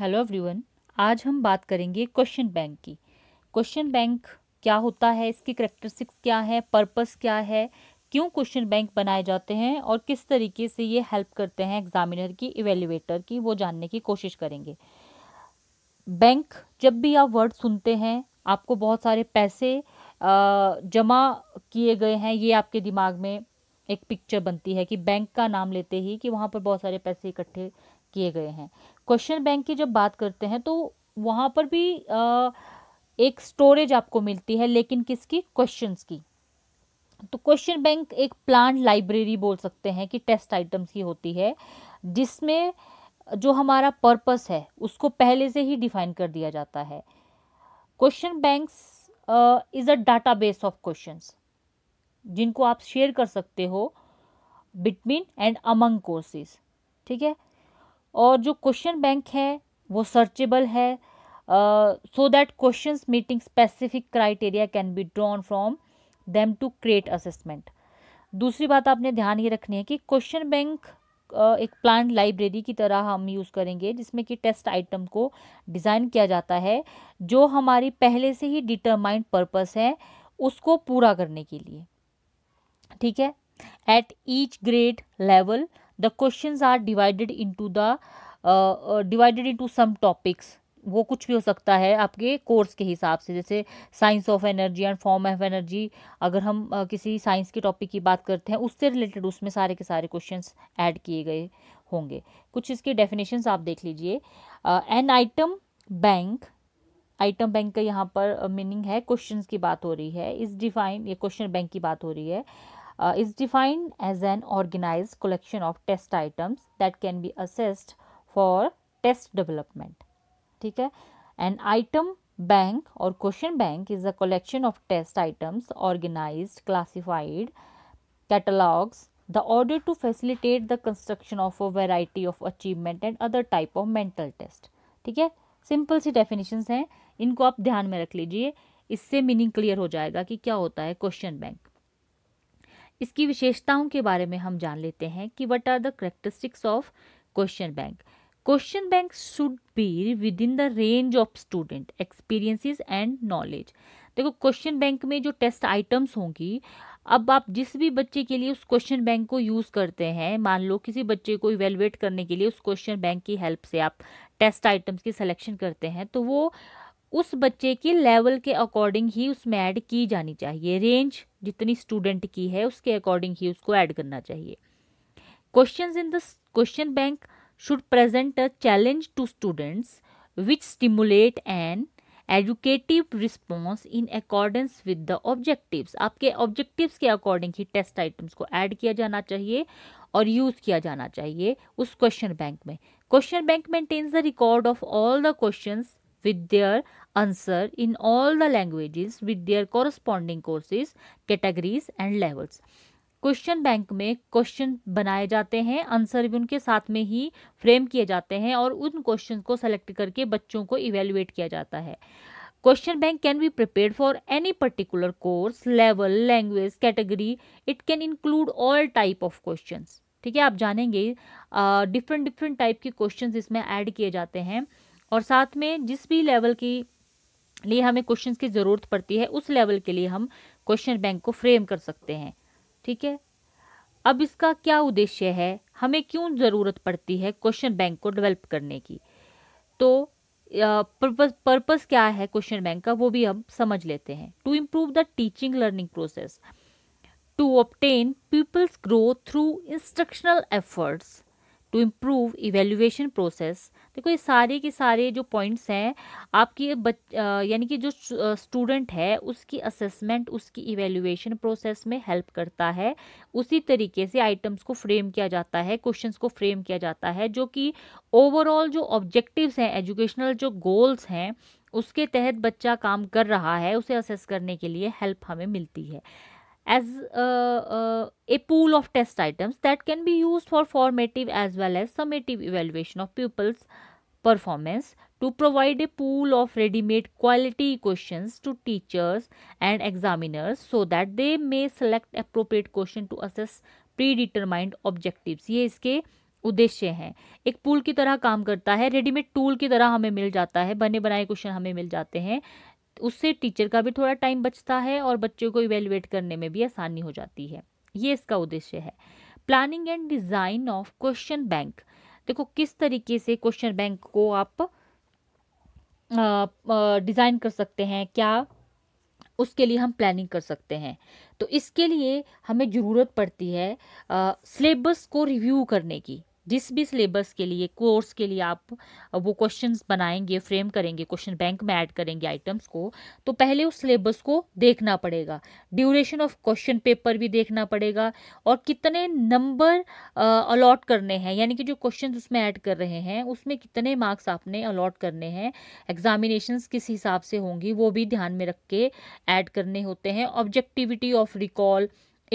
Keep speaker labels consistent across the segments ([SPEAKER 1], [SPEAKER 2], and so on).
[SPEAKER 1] Hello everyone आज हम बात करेंगे क्वेश्चन बैंक की क्वेश्चन बैंक क्या होता है इसकी करेक्टरिस्टिक्स क्या है पर्पस क्या है क्यों क्वेश्चन बैंक बनाए जाते हैं और किस तरीके से ये हेल्प करते हैं एग्जामिनर की इवेल्यूएटर की वो जानने की कोशिश करेंगे बैंक जब भी आप वर्ड सुनते हैं आपको बहुत सारे पैसे जमा किए गए हैं ये आपके दिमाग में एक पिक्चर बनती है कि बैंक का नाम लेते ही कि वहाँ पर बहुत सारे पैसे इकट्ठे किए गए हैं क्वेश्चन बैंक की जब बात करते हैं तो वहाँ पर भी आ, एक स्टोरेज आपको मिलती है लेकिन किसकी क्वेश्चंस की तो क्वेश्चन बैंक एक प्लान लाइब्रेरी बोल सकते हैं कि टेस्ट आइटम्स की होती है जिसमें जो हमारा पर्पस है उसको पहले से ही डिफाइन कर दिया जाता है question banks is a database of questions जिनको आप शेयर कर सकते हो बिटवीन एंड अमंग कोर्सेज ठीक है और जो क्वेश्चन बैंक है वो सर्चेबल है so that question meeting specific criteria can be drawn from them to create assessment दूसरी बात आपने ध्यान ये रखनी है कि क्वेश्चन बैंक uh, एक प्लान लाइब्रेरी की तरह हम यूज़ करेंगे जिसमें कि टेस्ट आइटम को डिज़ाइन किया जाता है जो हमारी पहले से ही डिटरमाइंड पर्पस है उसको पूरा करने के लिए ठीक है at each grade level the question are divided into the divided into some topics वो कुछ भी हो सकता है आपके कोर्स के हिसाब से जैसे science of energy and form of energy अगर हम uh, किसी साइंस के टॉपिक की बात करते हैं उससे रिलेटेड उसमें सारे के सारे क्वेश्चन ऐड किए गए होंगे कुछ इसके डेफिनेशन आप देख लीजिए an item bank item bank का यहाँ पर मीनिंग uh, है क्वेश्चंस की बात हो रही है इस डिफाइन ये क्वेश्चन बैंक की बात हो रही है uh, is defined as an organized collection of test items that can be assessed for test development theek hai an item bank or question bank is a collection of test items organized classified catalogs the order to facilitate the construction of a variety of achievement and other type of mental test theek hai simple सी definitions हैं इनको आप ध्यान में रख लीजिए इससे meaning clear हो जाएगा कि क्या होता है क्वेश्चन बैंक इसकी विशेषताओं के बारे में हम जान लेते हैं कि what are the characteristics of question bank question bank should be within the range of student experiences and knowledge देखो क्वेश्चन बैंक में जो टेस्ट आइटम्स होंगी अब आप जिस भी बच्चे के लिए उस क्वेश्चन बैंक को यूज़ करते हैं मान लो किसी बच्चे को इवेलुएट करने के लिए उस क्वेश्चन बैंक की हेल्प से आप टेस्ट आइटम्स की सिलेक्शन करते हैं तो वो उस बच्चे के लेवल के अकॉर्डिंग ही उसमें ऐड की जानी चाहिए रेंज जितनी स्टूडेंट की है उसके अकॉर्डिंग ही उसको ऐड करना चाहिए questions in the question bank should present a challenge to students which stimulate an educative response in accordance with the objectives आपके ऑब्जेक्टिव्स के अकॉर्डिंग ही टेस्ट आइटम्स को ऐड किया जाना चाहिए और यूज़ किया जाना चाहिए उस क्वेश्चन बैंक में question bank maintains the record of all the questions with their answer in all the language with their corresponding courses categories and levels question bank में क्वेश्चन बनाए जाते हैं आंसर भी उनके साथ में ही फ्रेम किए जाते हैं और उन क्वेश्चन को सेलेक्ट करके बच्चों को इवेल्युएट किया जाता है question bank can be prepare for any particular course level language category it can include all type of questions ठीक है आप जानेंगे डिफरेंट डिफरेंट टाइप के क्वेश्चन इसमें ऐड किए जाते हैं और साथ में जिस भी लेवल की लिए हमें क्वेश्चन की ज़रूरत पड़ती है उस लेवल के लिए हम क्वेश्चन बैंक को फ्रेम कर सकते हैं ठीक है अब इसका क्या उद्देश्य है हमें क्यों ज़रूरत पड़ती है क्वेश्चन बैंक को डेवलप करने की तो पर्पस पर्पस क्या है क्वेश्चन बैंक का वो भी हम समझ लेते हैं to improve the teaching learning process to obtain peoples growth through instructional efforts to improve evaluation process देखो ये सारे के सारे जो पॉइंट्स हैं आपकी यानी कि जो स्टूडेंट है उसकी असेसमेंट उसकी इवेल्युएशन प्रोसेस में हेल्प करता है उसी तरीके से आइटम्स को फ्रेम किया जाता है क्वेश्चंस को फ्रेम किया जाता है जो कि ओवरऑल जो ऑब्जेक्टिव्स हैं एजुकेशनल जो गोल्स हैं उसके तहत बच्चा काम कर रहा है उसे असेस करने के लिए हेल्प हमें मिलती है as a, a, a pool of test items that can be used for formative as well as summative evaluation of pupils performance to provide a pool of ready-made quality questions to teachers and examiners so that they may select appropriate question to assess predetermined objectives ye iske उद्देश्य हैं एक pool की तरह काम करता है readymade tool की तरह हमें मिल जाता है बने बनाए क्वेश्चन हमें मिल जाते हैं उससे टीचर का भी थोड़ा टाइम बचता है और बच्चों को इवेलुएट करने में भी आसानी हो जाती है ये इसका उद्देश्य है planning and design of question bank देखो किस तरीके से क्वेश्चन बैंक को आप डिज़ाइन कर सकते हैं क्या उसके लिए हम प्लानिंग कर सकते हैं तो इसके लिए हमें ज़रूरत पड़ती है सिलेबस को रिव्यू करने की जिस भी सिलेबस के लिए कोर्स के लिए आप वो क्वेश्चंस बनाएंगे फ्रेम करेंगे क्वेश्चन बैंक में ऐड करेंगे आइटम्स को तो पहले उस सिलेबस को देखना पड़ेगा ड्यूरेशन ऑफ क्वेश्चन पेपर भी देखना पड़ेगा और कितने नंबर अलॉट करने हैं यानी कि जो क्वेश्चन उसमें ऐड कर रहे हैं उसमें कितने मार्क्स आपने अलॉट करने हैं एग्जामिनेशन किस हिसाब से होंगी वो भी ध्यान में रख के ऐड करने होते हैं objectivity of recall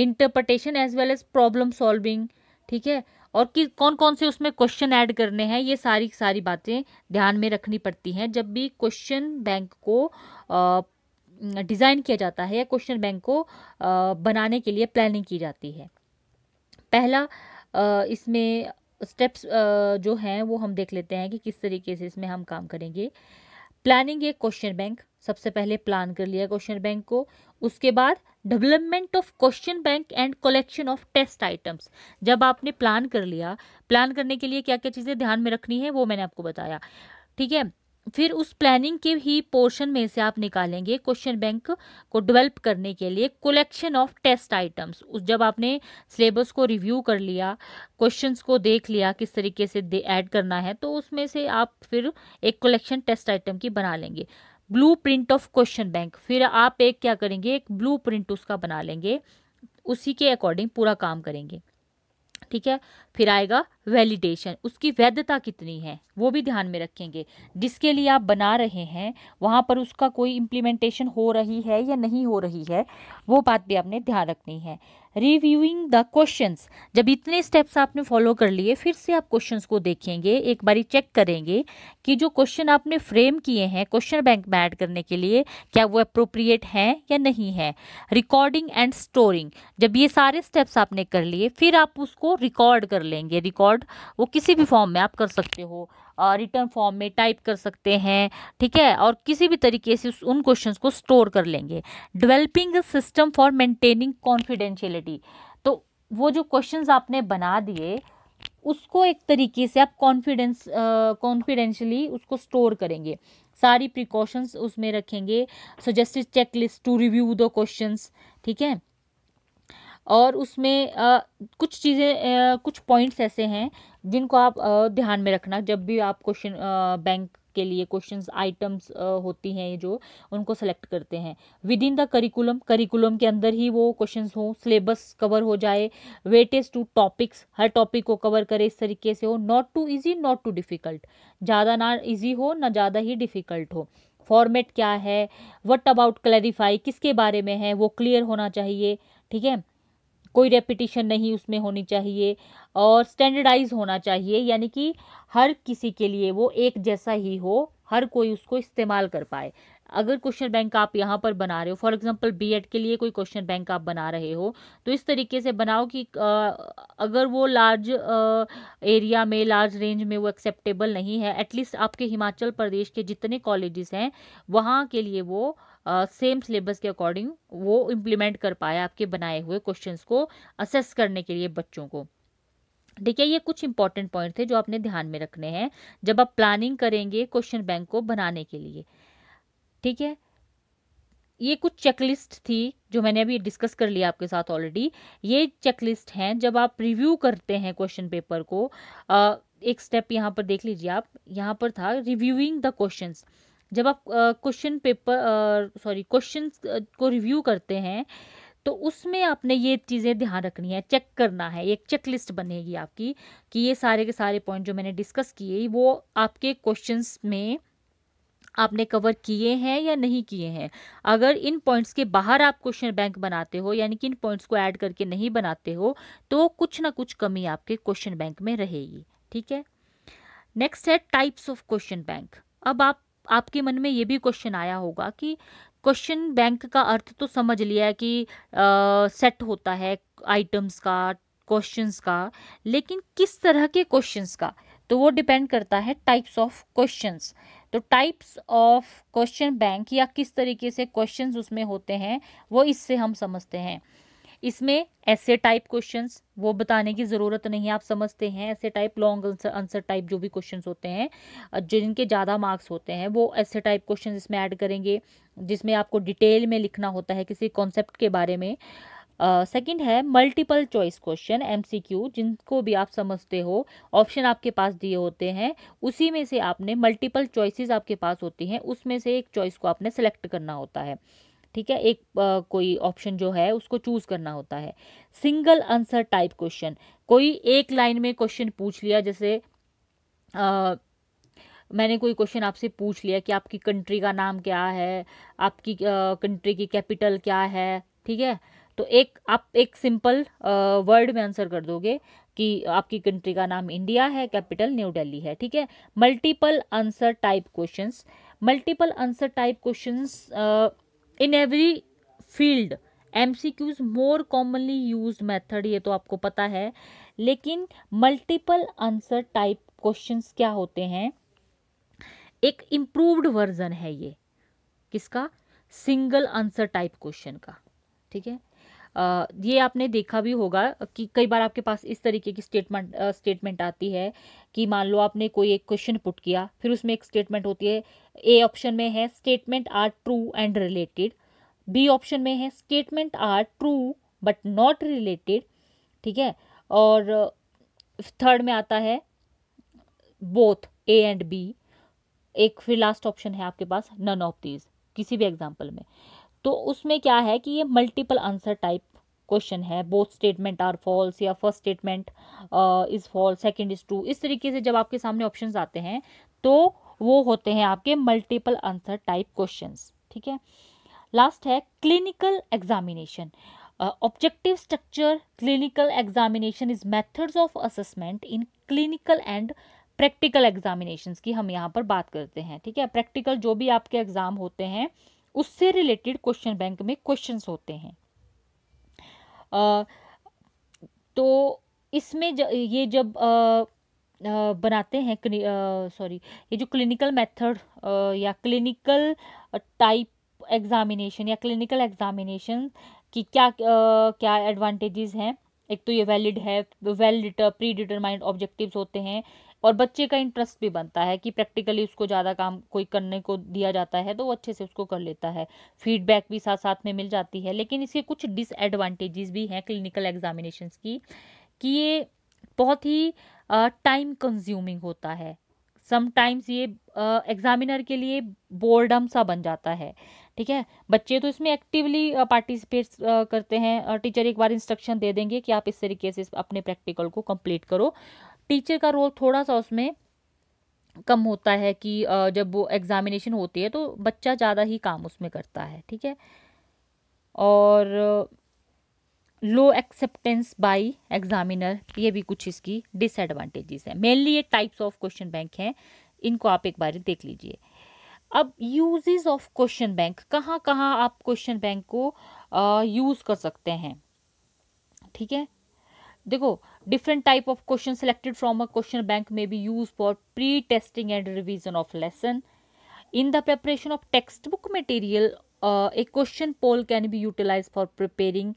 [SPEAKER 1] interpretation as well as problem solving ठीक है और कि कौन कौन से उसमें क्वेश्चन ऐड करने हैं ये सारी सारी बातें ध्यान में रखनी पड़ती हैं जब भी क्वेश्चन बैंक को डिज़ाइन किया जाता है या क्वेश्चन बैंक को आ, बनाने के लिए प्लानिंग की जाती है पहला आ, इसमें स्टेप्स जो हैं वो हम देख लेते हैं कि किस तरीके से इसमें हम काम करेंगे प्लानिंग एक क्वेश्चन बैंक सबसे पहले प्लान कर लिया क्वेश्चन बैंक को उसके बाद development of question bank and collection of test items जब आपने प्लान कर लिया प्लान करने के लिए क्या क्या चीज़ें ध्यान में रखनी है वो मैंने आपको बताया ठीक है फिर उस प्लानिंग के ही पोर्शन में से आप निकालेंगे क्वेश्चन बैंक को डेवलप करने के लिए कलेक्शन ऑफ टेस्ट आइटम्स उस जब आपने सिलेबस को रिव्यू कर लिया क्वेश्चंस को देख लिया किस तरीके से ऐड करना है तो उसमें से आप फिर एक कलेक्शन टेस्ट आइटम की बना लेंगे blueprint of question bank फिर आप एक क्या करेंगे एक ब्लू प्रिंट उसका बना लेंगे उसी के अकॉर्डिंग पूरा काम करेंगे ठीक है फिर आएगा वैलिडेशन उसकी वैधता कितनी है वो भी ध्यान में रखेंगे जिसके लिए आप बना रहे हैं वहाँ पर उसका कोई इम्प्लीमेंटेशन हो रही है या नहीं हो रही है वो बात भी आपने ध्यान रखनी है रिव्यूइंग द क्वेश्चंस जब इतने स्टेप्स आपने फॉलो कर लिए फिर से आप क्वेश्चंस को देखेंगे एक बारी चेक करेंगे कि जो क्वेश्चन आपने फ्रेम किए हैं क्वेश्चन बैंक में ऐड करने के लिए क्या वो अप्रोप्रिएट हैं या नहीं है रिकॉर्डिंग एंड स्टोरिंग जब ये सारे स्टेप्स आपने कर लिए फिर आप उसको रिकॉर्ड कर लेंगे रिकॉर्ड रिकॉर्ड वो किसी भी फॉर्म में आप कर सकते हो रिटर्न फॉर्म में टाइप कर सकते हैं ठीक है और किसी भी तरीके से उन क्वेश्चंस को स्टोर कर लेंगे developing system for maintaining confidentiality तो वो जो क्वेश्चंस आपने बना दिए उसको एक तरीके से आप कॉन्फिडेंस कॉन्फिडेंशली उसको स्टोर करेंगे सारी प्रिकॉशंस उसमें रखेंगे suggested checklist to review the questions ठीक है और उसमें आ, कुछ चीज़ें कुछ पॉइंट्स ऐसे हैं जिनको आप आ, ध्यान में रखना जब भी आप क्वेश्चन बैंक के लिए क्वेश्चन आइटम्स होती हैं जो उनको सेलेक्ट करते हैं within the curriculum curriculum के अंदर ही वो क्वेश्चन हों सिलेबस कवर हो जाए वेटेज टू टॉपिक्स हर टॉपिक को कवर करे इस तरीके से हो not too easy not too difficult ज़्यादा ना ईजी हो ना ज़्यादा ही डिफ़िकल्ट हो फॉर्मेट क्या है वट अबाउट क्लैरिफाई किसके बारे में है वो क्लियर होना चाहिए ठीक है कोई रेपिटिशन नहीं उसमें होनी चाहिए और स्टैंडर्डाइज होना चाहिए यानी कि हर किसी के लिए वो एक जैसा ही हो हर कोई उसको इस्तेमाल कर पाए अगर क्वेश्चन बैंक आप यहाँ पर बना रहे हो फॉर एग्जांपल बीएड के लिए कोई क्वेश्चन बैंक आप बना रहे हो तो इस तरीके से बनाओ कि अगर वो लार्ज एरिया में लार्ज रेंज में वो एक्सेप्टेबल नहीं है एटलीस्ट आपके हिमाचल प्रदेश के जितने कॉलेजेस हैं वहाँ के लिए वो सेम सिलेबस के अकॉर्डिंग वो इम्प्लीमेंट कर पाए आपके बनाए हुए क्वेश्चंस को असेस करने के लिए बच्चों को ठीक है ये कुछ इंपॉर्टेंट पॉइंट थे जो आपने ध्यान में रखने हैं जब आप प्लानिंग करेंगे क्वेश्चन बैंक को बनाने के लिए ठीक है ये कुछ चेकलिस्ट थी जो मैंने अभी डिस्कस कर लिया आपके साथ ऑलरेडी ये चेकलिस्ट हैं जब आप रिव्यू करते हैं क्वेश्चन पेपर को एक स्टेप यहाँ पर देख लीजिए आप यहाँ पर था रिव्यूइंग द क्वेश्चंस जब आप क्वेश्चन पेपर सॉरी क्वेश्चन को रिव्यू करते हैं तो उसमें आपने ये चीज़ें ध्यान रखनी है चेक करना है एक चेक लिस्ट बनेगी आपकी कि ये सारे के सारे पॉइंट जो मैंने डिस्कस किए वो आपके क्वेश्चंस में आपने कवर किए हैं या नहीं किए हैं अगर इन पॉइंट्स के बाहर आप क्वेश्चन बैंक बनाते हो यानी कि इन पॉइंट्स को ऐड करके नहीं बनाते हो तो कुछ ना कुछ कमी आपके क्वेश्चन बैंक में रहेगी ठीक है नेक्स्ट है टाइप्स ऑफ क्वेश्चन बैंक अब आप आपके मन में ये भी क्वेश्चन आया होगा कि क्वेश्चन बैंक का अर्थ तो समझ लिया है कि सेट होता है आइटम्स का क्वेश्चंस का लेकिन किस तरह के क्वेश्चंस का तो वो डिपेंड करता है टाइप्स ऑफ क्वेश्चंस तो टाइप्स ऑफ क्वेश्चन बैंक या किस तरीके से क्वेश्चंस उसमें होते हैं वो इससे हम समझते हैं इसमें ऐसे टाइप क्वेश्चंस वो बताने की ज़रूरत नहीं आप समझते हैं ऐसे type long answer answer type जो भी क्वेश्चंस होते हैं जिनके ज़्यादा मार्क्स होते हैं वो ऐसे टाइप क्वेश्चंस इसमें ऐड करेंगे जिसमें आपको डिटेल में लिखना होता है किसी कॉन्सेप्ट के बारे में सेकंड uh, है मल्टीपल चॉइस क्वेश्चन एमसीक्यू जिनको भी आप समझते हो ऑप्शन आपके पास दिए होते हैं उसी में से आपने मल्टीपल चॉइसेस आपके पास होती हैं उसमें से एक चॉइस को आपने सेलेक्ट करना होता है ठीक है एक आ, कोई ऑप्शन जो है उसको चूज करना होता है सिंगल आंसर टाइप क्वेश्चन कोई एक लाइन में क्वेश्चन पूछ लिया जैसे आ, मैंने कोई क्वेश्चन आपसे पूछ लिया कि आपकी कंट्री का नाम क्या है आपकी कंट्री की कैपिटल क्या है ठीक है तो एक आप एक सिंपल वर्ड में आंसर कर दोगे कि आपकी कंट्री का नाम इंडिया है कैपिटल न्यू दिल्ली है ठीक है multiple answer type questions multiple answer type questions in every field M C Qs more commonly use method ये तो आपको पता है लेकिन मल्टीपल आंसर टाइप क्वेश्चन क्या होते हैं एक इम्प्रूव्ड वर्जन है ये किसका सिंगल आंसर टाइप क्वेश्चन का ठीक है ये आपने देखा भी होगा कि कई बार आपके पास इस तरीके की स्टेटमेंट स्टेटमेंट आती है कि मान लो आपने कोई एक क्वेश्चन पुट किया फिर उसमें एक स्टेटमेंट होती है ए ऑप्शन में है statement are true and related B option में है statement are true but not related ठीक है और थर्ड में आता है बोथ ए एंड बी एक फिर लास्ट ऑप्शन है आपके पास नन ऑफ दीज किसी भी एग्जाम्पल में तो उसमें क्या है कि ये मल्टीपल आंसर टाइप क्वेश्चन है बोथ स्टेटमेंट आर फॉल्स या first statement is false second is true इस तरीके से जब आपके सामने ऑप्शन आते हैं तो वो होते हैं आपके मल्टीपल आंसर टाइप क्वेश्चन ठीक है लास्ट है clinical examination objective structure clinical examination is methods of assessment in clinical and practical examination की हम यहाँ पर बात करते हैं ठीक है प्रैक्टिकल जो भी आपके एग्ज़ाम होते हैं उससे रिलेटेड क्वेश्चन बैंक में क्वेश्चन होते हैं आ, तो इसमें ज, ये जब आ, बनाते हैं सॉरी ये जो क्लिनिकल मेथड या क्लिनिकल टाइप एग्जामिनेशन या क्लिनिकल एग्जामिनेशन की क्या क्या एडवांटेजेस हैं एक तो ये वैलिड है वेल प्री डिटरमाइंड ऑब्जेक्टिव्स होते हैं और बच्चे का इंटरेस्ट भी बनता है कि प्रैक्टिकली उसको ज़्यादा काम कोई करने को दिया जाता है तो वो अच्छे से उसको कर लेता है फीडबैक भी साथ साथ में मिल जाती है लेकिन इसके कुछ डिसएडवांटेजेस भी हैं क्लिनिकल एग्जामिनेशन की कि ये बहुत ही टाइम कंज्यूमिंग होता है समटाइम्स ये एग्जामिनर के लिए बोर्डम सा बन जाता है ठीक है बच्चे तो इसमें एक्टिवली पार्टिसिपेट करते हैं टीचर एक बार इंस्ट्रक्शन दे देंगे कि आप इस तरीके से अपने प्रैक्टिकल को कंप्लीट करो टीचर का रोल थोड़ा सा उसमें कम होता है कि जब वो एग्ज़ामिनेशन होती है तो बच्चा ज़्यादा ही काम उसमें करता है ठीक है और लो एक्सेप्टेंस बाई एग्जामिनर ये भी कुछ इसकी डिसएडवांटेजेस हैं मेनली ये टाइप्स ऑफ क्वेश्चन बैंक हैं इनको आप एक बार देख लीजिए अब यूजेस ऑफ क्वेश्चन बैंक कहाँ कहाँ आप क्वेश्चन बैंक को यूज़ कर सकते हैं ठीक है देखो different type of question selected from a question bank may be used for pre-testing and revision of lesson in the preparation of textbook material uh, a question poll can be utilized for preparing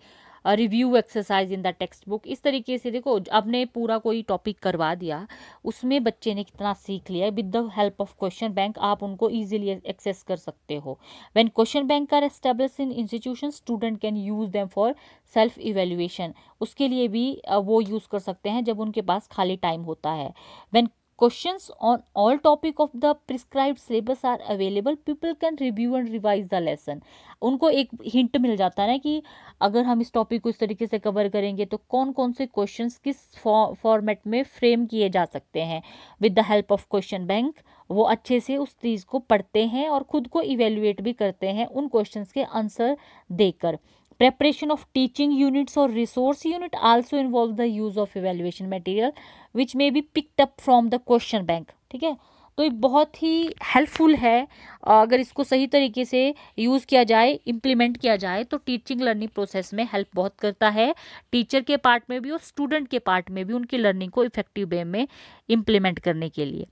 [SPEAKER 1] review exercise in the textbook इस तरीके से देखो आपने पूरा कोई topic करवा दिया उसमें बच्चे ने कितना सीख लिया with the help of question bank आप उनको ईजिली एक्सेस कर सकते हो when question bank are establish in institution student can use them for self evaluation उसके लिए भी वो यूज़ कर सकते हैं जब उनके पास खाली टाइम होता है when Questions on all topic of the prescribed syllabus are available. People can review and revise the lesson. उनको एक हिंट मिल जाता है ना कि अगर हम इस टॉपिक को इस तरीके से कवर करेंगे तो कौन कौन से क्वेश्चंस किस फॉर्मेट में फ्रेम किए जा सकते हैं with the help of question bank वो अच्छे से उस चीज़ को पढ़ते हैं और ख़ुद को इवेल्युएट भी करते हैं उन क्वेश्चंस के आंसर देकर preparation of teaching units or resource unit also involve the use of evaluation material which may be picked up from the question bank ठीक है तो ये बहुत ही हेल्पफुल है अगर इसको सही तरीके से यूज़ किया जाए इम्प्लीमेंट किया जाए तो टीचिंग लर्निंग प्रोसेस में हेल्प बहुत करता है टीचर के पार्ट में भी और स्टूडेंट के पार्ट में भी उनकी लर्निंग को इफेक्टिव वे में इम्प्लीमेंट करने के लिए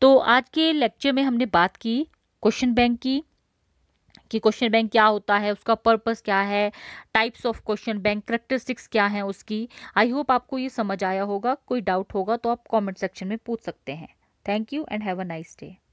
[SPEAKER 1] तो आज के लेक्चर में हमने बात की क्वेश्चन बैंक की कि क्वेश्चन बैंक क्या होता है उसका पर्पस क्या है types of question bank characteristics क्या हैं उसकी आई होप आपको ये समझ आया होगा कोई डाउट होगा तो आप कमेंट सेक्शन में पूछ सकते हैं thank you and have a nice day